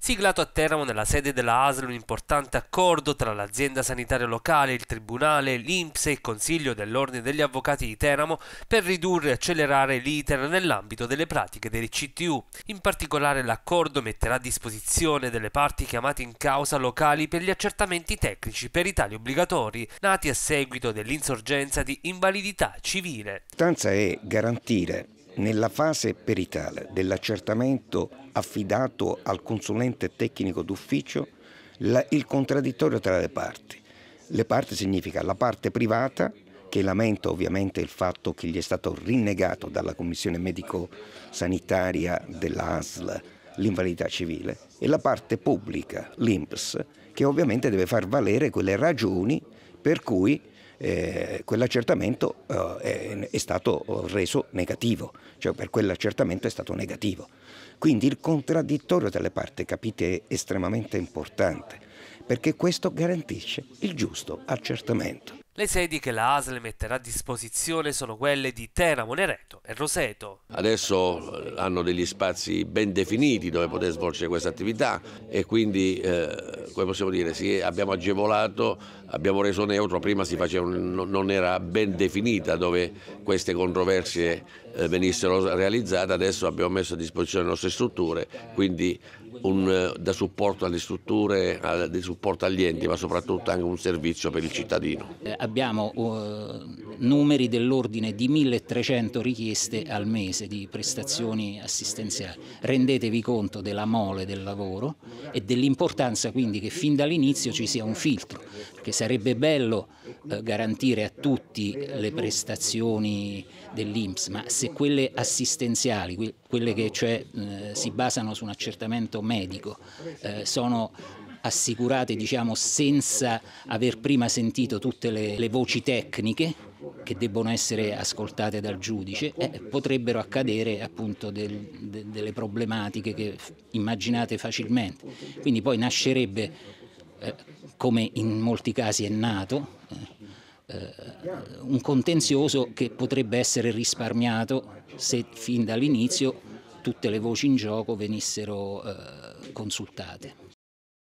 siglato a Teramo nella sede della ASL un importante accordo tra l'azienda sanitaria locale, il Tribunale, l'Inps e il Consiglio dell'Ordine degli Avvocati di Teramo per ridurre e accelerare l'iter nell'ambito delle pratiche delle CTU. In particolare l'accordo metterà a disposizione delle parti chiamate in causa locali per gli accertamenti tecnici per i tali obbligatori nati a seguito dell'insorgenza di invalidità civile. L'importanza è garantire nella fase peritale dell'accertamento affidato al consulente tecnico d'ufficio, il contraddittorio tra le parti. Le parti significa la parte privata che lamenta ovviamente il fatto che gli è stato rinnegato dalla Commissione Medico-Sanitaria dell'ASL l'invalidità civile e la parte pubblica, l'INPS, che ovviamente deve far valere quelle ragioni per cui eh, quell'accertamento eh, è, stato reso negativo, cioè per quell'accertamento è stato negativo. Quindi il contraddittorio delle parti, capite, è estremamente importante, perché questo garantisce il giusto accertamento. Le sedi che la ASL metterà a disposizione sono quelle di Tena, Monereto e Roseto. Adesso hanno degli spazi ben definiti dove poter svolgere questa attività e quindi, eh, come possiamo dire, sì, abbiamo agevolato, abbiamo reso neutro, prima faceva, non era ben definita dove queste controversie eh, venissero realizzate, adesso abbiamo messo a disposizione le nostre strutture, quindi un, eh, da supporto alle strutture, al, di supporto agli enti, ma soprattutto anche un servizio per il cittadino. Eh, abbiamo uh, numeri dell'ordine di 1300 richieste al mese di prestazioni assistenziali. Rendetevi conto della mole del lavoro e dell'importanza quindi che fin dall'inizio ci sia un filtro, perché sarebbe bello uh, garantire a tutti le prestazioni dell'Inps, ma se quelle assistenziali, quelle che cioè uh, si basano su un accertamento medico, eh, sono assicurate diciamo, senza aver prima sentito tutte le, le voci tecniche che debbono essere ascoltate dal giudice, eh, potrebbero accadere appunto del, de, delle problematiche che immaginate facilmente. Quindi poi nascerebbe, eh, come in molti casi è nato, eh, eh un contenzioso che potrebbe essere risparmiato se fin dall'inizio tutte le voci in gioco venissero eh, consultate.